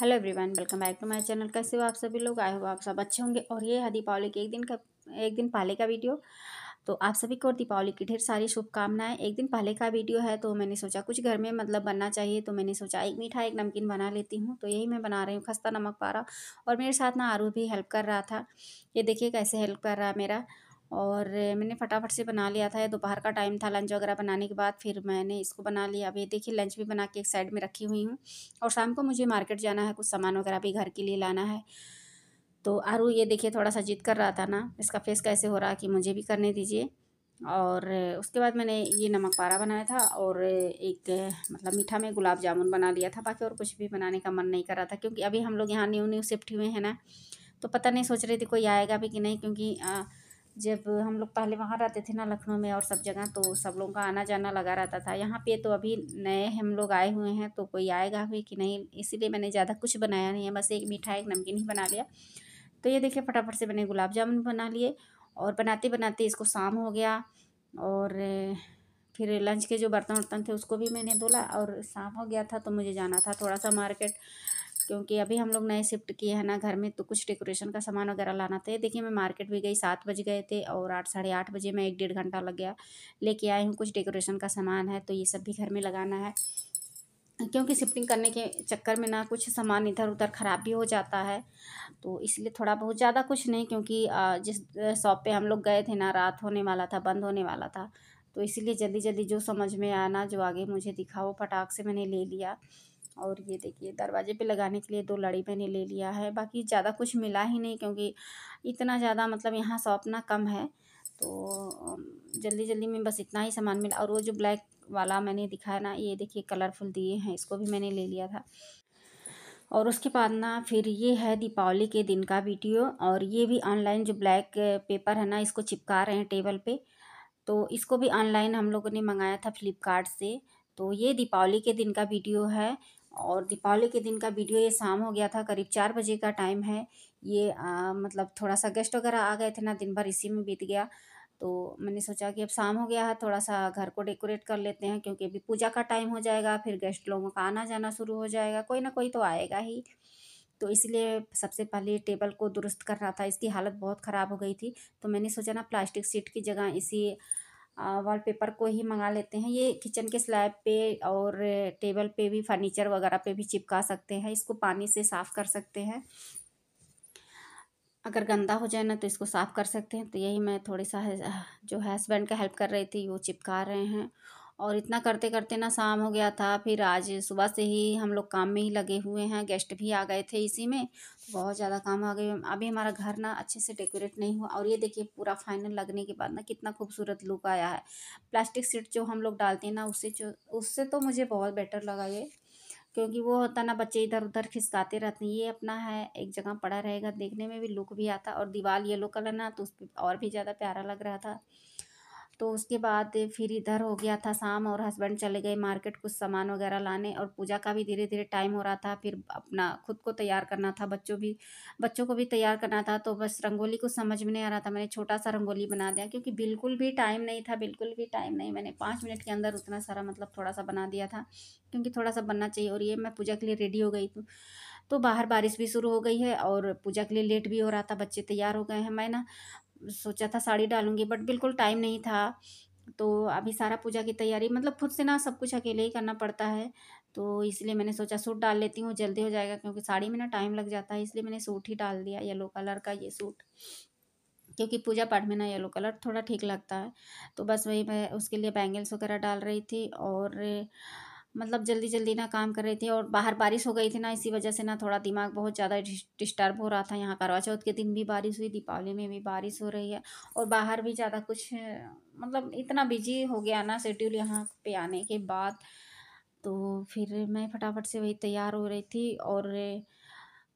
hello everyone welcome back to my channel कैसे हो आप सभी लोग आए हो आप सब अच्छे होंगे और ये है दीपावली के एक दिन का एक दिन पहले का वीडियो तो आप सभी को दीपावली की ढेर सारी शुभकामनाएं एक दिन पहले का वीडियो है तो मैंने सोचा कुछ घर में मतलब बनना चाहिए तो मैंने सोचा एक मीठा एक नमकीन बना लेती हूँ तो यही मैं बना रही हूँ खस्ता नमक पारा और मेरे साथ ना आरू भी हेल्प कर रहा था ये देखिए कैसे हेल्प कर रहा है मेरा और मैंने फटाफट से बना लिया था दोपहर का टाइम था लंच वगैरह बनाने के बाद फिर मैंने इसको बना लिया अभी देखिए लंच भी बना के एक साइड में रखी हुई हूँ और शाम को मुझे मार्केट जाना है कुछ सामान वगैरह भी घर के लिए लाना है तो आरू ये देखिए थोड़ा सा जिद कर रहा था ना इसका फेस कैसे हो रहा कि मुझे भी करने दीजिए और उसके बाद मैंने ये नमक पारा बनाया था और एक मतलब मीठा में गुलाब जामुन बना लिया था बाकी और कुछ भी बनाने का मन नहीं कर रहा था क्योंकि अभी हम लोग यहाँ न्यू न्यू शिफ्ट हुए हैं ना तो पता नहीं सोच रहे थे कोई आएगा भी कि नहीं क्योंकि जब हम लोग पहले वहाँ रहते थे ना लखनऊ में और सब जगह तो सब लोगों का आना जाना लगा रहता था यहाँ पे तो अभी नए हम लोग आए हुए हैं तो कोई आएगा भी कि नहीं इसीलिए मैंने ज़्यादा कुछ बनाया नहीं है बस एक मीठा एक नमकीन ही बना लिया तो ये देखिए फटाफट से मैंने गुलाब जामुन बना लिए और बनाते बनाते इसको शाम हो गया और फिर लंच के जो बर्तन वर्तन थे उसको भी मैंने धोला और शाम हो गया था तो मुझे जाना था थोड़ा सा मार्केट क्योंकि अभी हम लोग नए शिफ्ट किए हैं ना घर में तो कुछ डेकोरेशन का सामान वगैरह लाना था देखिए मैं मार्केट भी गई सात बज गए थे और आठ साढ़े आठ बजे मैं एक डेढ़ घंटा लग गया लेके आई हूँ कुछ डेकोरेशन का सामान है तो ये सब भी घर में लगाना है क्योंकि शिफ्टिंग करने के चक्कर में ना कुछ सामान इधर उधर ख़राब भी हो जाता है तो इसलिए थोड़ा बहुत ज़्यादा कुछ नहीं क्योंकि जिस शॉप पे हम लोग गए थे ना रात होने वाला था बंद होने वाला था तो इसीलिए जल्दी जल्दी जो समझ में आना जो आगे मुझे दिखा वो फटाक से मैंने ले लिया और ये देखिए दरवाजे पे लगाने के लिए दो लड़ी मैंने ले लिया है बाकी ज़्यादा कुछ मिला ही नहीं क्योंकि इतना ज़्यादा मतलब यहाँ सौंपना कम है तो जल्दी जल्दी में बस इतना ही सामान मिला और वो जो ब्लैक वाला मैंने दिखाया ना ये देखिए कलरफुल दिए हैं इसको भी मैंने ले लिया था और उसके बाद ना फिर ये है दीपावली के दिन का वीडियो और ये भी ऑनलाइन जो ब्लैक पेपर है ना इसको चिपका रहे हैं टेबल पे तो इसको भी ऑनलाइन हम लोगों ने मंगाया था फ्लिपकार्ट से तो ये दीपावली के दिन का वीडियो है और दीपावली के दिन का वीडियो ये शाम हो गया था करीब चार बजे का टाइम है ये आ, मतलब थोड़ा सा गेस्ट वगैरह आ गए थे ना दिन भर इसी में बीत गया तो मैंने सोचा कि अब शाम हो गया है थोड़ा सा घर को डेकोरेट कर लेते हैं क्योंकि अभी पूजा का टाइम हो जाएगा फिर गेस्ट लोगों का आना जाना शुरू हो जाएगा कोई ना कोई तो आएगा ही तो इसलिए सबसे पहले टेबल को दुरुस्त कर रहा था इसकी हालत बहुत ख़राब हो गई थी तो मैंने सोचा ना प्लास्टिक सीट की जगह इसी वॉलपेपर को ही मंगा लेते हैं ये किचन के स्लैब पे और टेबल पे भी फर्नीचर वगैरह पे भी चिपका सकते हैं इसको पानी से साफ़ कर सकते हैं अगर गंदा हो जाए ना तो इसको साफ़ कर सकते हैं तो यही मैं थोड़ी सा जो हस्बैंड का हेल्प कर रही थी वो चिपका रहे हैं और इतना करते करते ना शाम हो गया था फिर आज सुबह से ही हम लोग काम में ही लगे हुए हैं गेस्ट भी आ गए थे इसी में तो बहुत ज़्यादा काम आ गए अभी हमारा घर ना अच्छे से डेकोरेट नहीं हुआ और ये देखिए पूरा फाइनल लगने के बाद ना कितना खूबसूरत लुक आया है प्लास्टिक सीट जो हम लोग डालते हैं ना उससे जो उससे तो मुझे बहुत बेटर लगा ये क्योंकि वो होता ना बच्चे इधर उधर खिसकाते रहते हैं ये अपना है एक जगह पड़ा रहेगा देखने में भी लुक भी आता और दीवार येलो कलर ना तो उस पर और भी ज़्यादा प्यारा लग रहा था तो उसके बाद फिर इधर हो गया था शाम और हस्बैंड चले गए मार्केट कुछ सामान वगैरह लाने और पूजा का भी धीरे धीरे टाइम हो रहा था फिर अपना खुद को तैयार करना था बच्चों भी बच्चों को भी तैयार करना था तो बस रंगोली को समझ में नहीं आ रहा था मैंने छोटा सा रंगोली बना दिया क्योंकि बिल्कुल भी टाइम नहीं था बिल्कुल भी टाइम नहीं मैंने पाँच मिनट के अंदर उतना सारा मतलब थोड़ा सा बना दिया था क्योंकि थोड़ा सा बनना चाहिए और ये मैं पूजा के लिए रेडी हो गई थी तो बाहर बारिश भी शुरू हो गई है और पूजा के लिए लेट भी हो रहा था बच्चे तैयार हो गए हैं मैं ना सोचा था साड़ी डालूंगी बट बिल्कुल टाइम नहीं था तो अभी सारा पूजा की तैयारी मतलब खुद से ना सब कुछ अकेले ही करना पड़ता है तो इसलिए मैंने सोचा सूट डाल लेती हूँ जल्दी हो जाएगा क्योंकि साड़ी में ना टाइम लग जाता है इसलिए मैंने सूट ही डाल दिया येलो कलर का ये सूट क्योंकि पूजा पाठ में ना येलो कलर थोड़ा ठीक लगता है तो बस वही मैं उसके लिए बैंगल्स वगैरह डाल रही थी और मतलब जल्दी जल्दी ना काम कर रहे थे और बाहर बारिश हो गई थी ना इसी वजह से ना थोड़ा दिमाग बहुत ज़्यादा डिस्टर्ब हो रहा था यहाँ करवा चौथ के दिन भी बारिश हुई दीपावली में भी बारिश हो रही है और बाहर भी ज़्यादा कुछ मतलब इतना बिजी हो गया ना शेड्यूल यहाँ पे आने के बाद तो फिर मैं फटाफट से वही तैयार हो रही थी और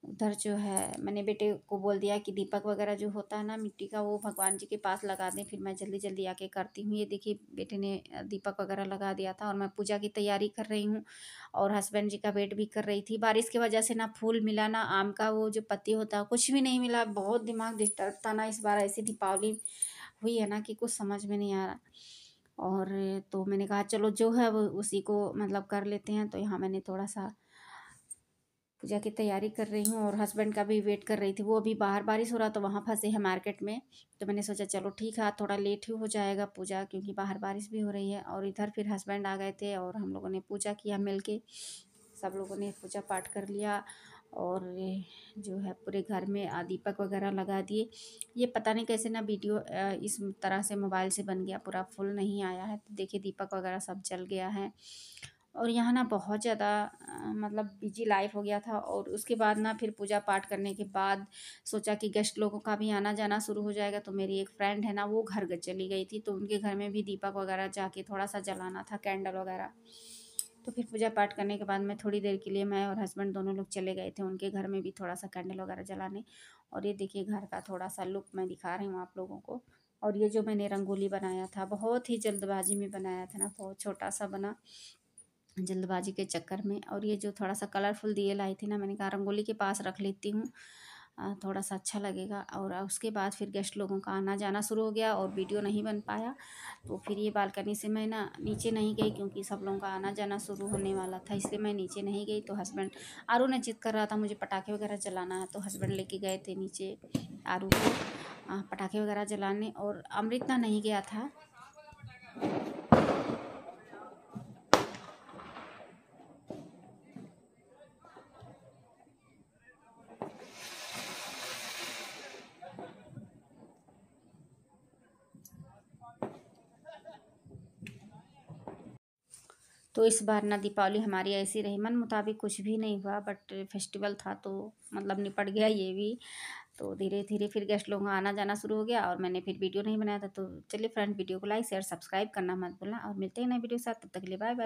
उधर जो है मैंने बेटे को बोल दिया कि दीपक वगैरह जो होता है ना मिट्टी का वो भगवान जी के पास लगा दें फिर मैं जल्दी जल्दी आके करती हूँ ये देखिए बेटे ने दीपक वगैरह लगा दिया था और मैं पूजा की तैयारी कर रही हूँ और हस्बैंड जी का वेट भी कर रही थी बारिश की वजह से ना फूल मिला ना आम का वो जो पत्ती होता है कुछ भी नहीं मिला बहुत दिमाग डिस्टर्ब था ना इस बार ऐसी दीपावली हुई है ना कि कुछ समझ में नहीं आ रहा और तो मैंने कहा चलो जो है वो उसी को मतलब कर लेते हैं तो यहाँ मैंने थोड़ा सा पूजा की तैयारी कर रही हूँ और हस्बैंड का भी वेट कर रही थी वो अभी बाहर बारिश हो रहा तो वहाँ फंसे हैं मार्केट में तो मैंने सोचा चलो ठीक है थोड़ा लेट ही हो जाएगा पूजा क्योंकि बाहर बारिश भी हो रही है और इधर फिर हस्बैंड आ गए थे और हम लोगों ने पूजा किया मिल के सब लोगों ने पूजा पाठ कर लिया और जो है पूरे घर में दीपक वगैरह लगा दिए ये पता नहीं कैसे ना वीडियो इस तरह से मोबाइल से बन गया पूरा फुल नहीं आया है तो देखिए दीपक वगैरह सब जल गया है और यहाँ ना बहुत ज़्यादा मतलब बिजी लाइफ हो गया था और उसके बाद ना फिर पूजा पाठ करने के बाद सोचा कि गेस्ट लोगों का भी आना जाना शुरू हो जाएगा तो मेरी एक फ्रेंड है ना वो घर चली गई थी तो उनके घर में भी दीपक वगैरह जाके थोड़ा सा जलाना था कैंडल वगैरह तो फिर पूजा पाठ करने के बाद मैं थोड़ी देर के लिए मैं और हस्बैंड दोनों लोग चले गए थे उनके घर में भी थोड़ा सा कैंडल वगैरह जलाने और ये देखिए घर का थोड़ा सा लुक मैं दिखा रही हूँ आप लोगों को और ये जो मैंने रंगोली बनाया था बहुत ही जल्दबाजी में बनाया था ना बहुत छोटा सा बना जल्दबाजी के चक्कर में और ये जो थोड़ा सा कलरफुल दिए लाई थी ना मैंने कहा रंगोली के पास रख लेती हूँ थोड़ा सा अच्छा लगेगा और उसके बाद फिर गेस्ट लोगों का आना जाना शुरू हो गया और वीडियो नहीं बन पाया तो फिर ये बालकनी से मैं ना नीचे नहीं गई क्योंकि सब लोगों का आना जाना शुरू होने वाला था इसलिए मैं नीचे नहीं गई तो हस्बैंड आरू ने जिद कर रहा था मुझे पटाखे वगैरह जलाना है तो हस्बैंड लेके गए थे नीचे आरू को पटाखे वगैरह जलाने और अमृता नहीं गया था तो इस बार ना दीपावली हमारी ऐसी रही मन मुताबिक कुछ भी नहीं हुआ बट फेस्टिवल था तो मतलब निपट गया ये भी तो धीरे धीरे फिर गेस्ट लोगों का आना जाना शुरू हो गया और मैंने फिर वीडियो नहीं बनाया था तो चलिए फ्रेंड वीडियो को लाइक शेयर सब्सक्राइब करना मत भूलना और मिलते हैं नए वीडियो के साथ तब तक के लिए बाय बाय